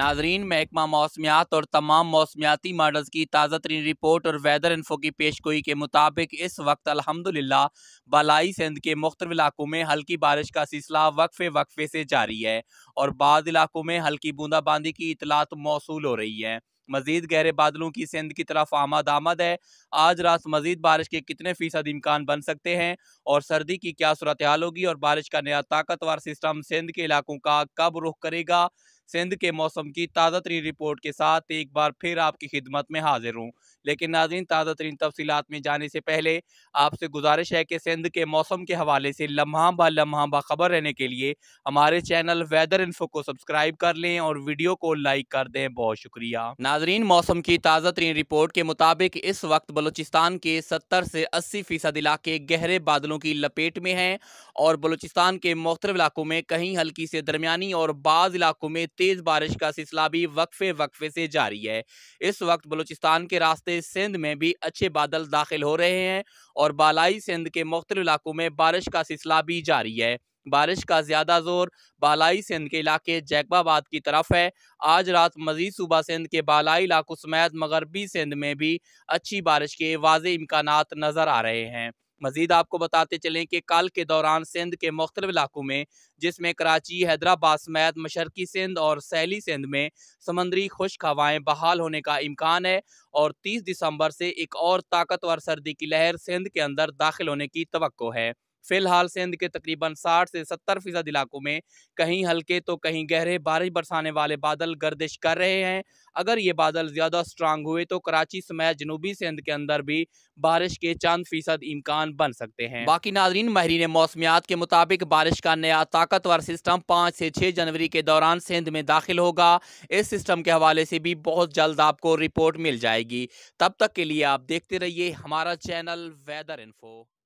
नाजरीन महकमा मौसमियात और तमाम मौसमियाती मॉडल्स की ताज़ा तरीन रिपोर्ट और वेदर इन्फो की पेशगोई के मुताबिक इस वक्त अलहमदिल्ला बलाई सिंध के मुख्तलिफ इलाकों में हल्की बारिश का सिलसिला वक्फे वक्फे से जारी है और बाद इलाकों में हल्की बूंदाबांदी की इतलात मौसू हो रही है मजीद गहरे बादलों की सिंध की तरफ आमद आमद है आज रात मजीद बारिश के कितने फीसद इम्कान बन सकते हैं और सर्दी की क्या सूरत हाल होगी और बारिश का नया ताकतवर सिस्टम सिंध के इलाकों का कब रुख करेगा सिंध के मौसम की ताज़ा तरीन रिपोर्ट के साथ एक बार फिर आपकी खिदमत में हाजिर हूँ लेकिन नाजरीन ताज़ा तरीन तफसीत में जाने से पहले आपसे गुजारिश है कि सिंध के मौसम के हवाले से लम्हा बा लम्हा बा खबर रहने के लिए हमारे चैनल वेदर इन्फो को सब्सक्राइब कर लें और वीडियो को लाइक कर दें बहुत शुक्रिया नाजरीन मौसम की ताज़ा तरीन रिपोर्ट के मुताबिक इस वक्त बलूचिस्तान के सत्तर से अस्सी फीसद इलाके गहरे बादलों की लपेट में हैं और बलूचिस्तान के मुख्तलिफ इलाकों में कहीं हल्की से दरमिया और बाज़ इलाकों में तेज बारिश का सिलसिला भी वक्फे वक्फे से जारी है इस वक्त बलूचिस्तान के रास्ते सिंध में भी अच्छे बादल दाखिल हो रहे हैं और बालाई सिंध के मुख्त इलाकों में बारिश का सिलसिला भी जारी है बारिश का ज़्यादा जोर बालाई सिंध के इलाके जैकबाबाद की तरफ है आज रात मजीद सूबा सिंध के बालाई इलाकों समेत मगरबी सिंध में भी अच्छी बारिश के वाज इम्कान नज़र आ रहे हैं मजीद आपको बताते चलें कि कल के दौरान सिंध के मुख्तल इलाकों में जिसमें कराची हैदराबाद समेत मशरकी सिंध और सैली सिंध में समंदरी खुश्क हवाएं बहाल होने का इम्कान है और 30 दिसंबर से एक और ताकतवर सर्दी की लहर सिंध के अंदर दाखिल होने की तो है फिलहाल सिंध के तकरीबन 60 से 70 फीसद इलाकों में कहीं हल्के तो कहीं गहरे बारिश बरसाने वाले बादल गर्दिश कर रहे हैं अगर ये बादल ज़्यादा स्ट्रांग हुए तो कराची समेत जनूबी सिंध के अंदर भी बारिश के चंद फीसद इम्कान बन सकते हैं बाकी नाजरीन महरीन मौसमियात के मुताबिक बारिश का नया ताकतवर सिस्टम पाँच से छः जनवरी के दौरान सिंध में दाखिल होगा इस सिस्टम के हवाले से भी बहुत जल्द आपको रिपोर्ट मिल जाएगी तब तक के लिए आप देखते रहिए हमारा चैनल वेदर इन्फो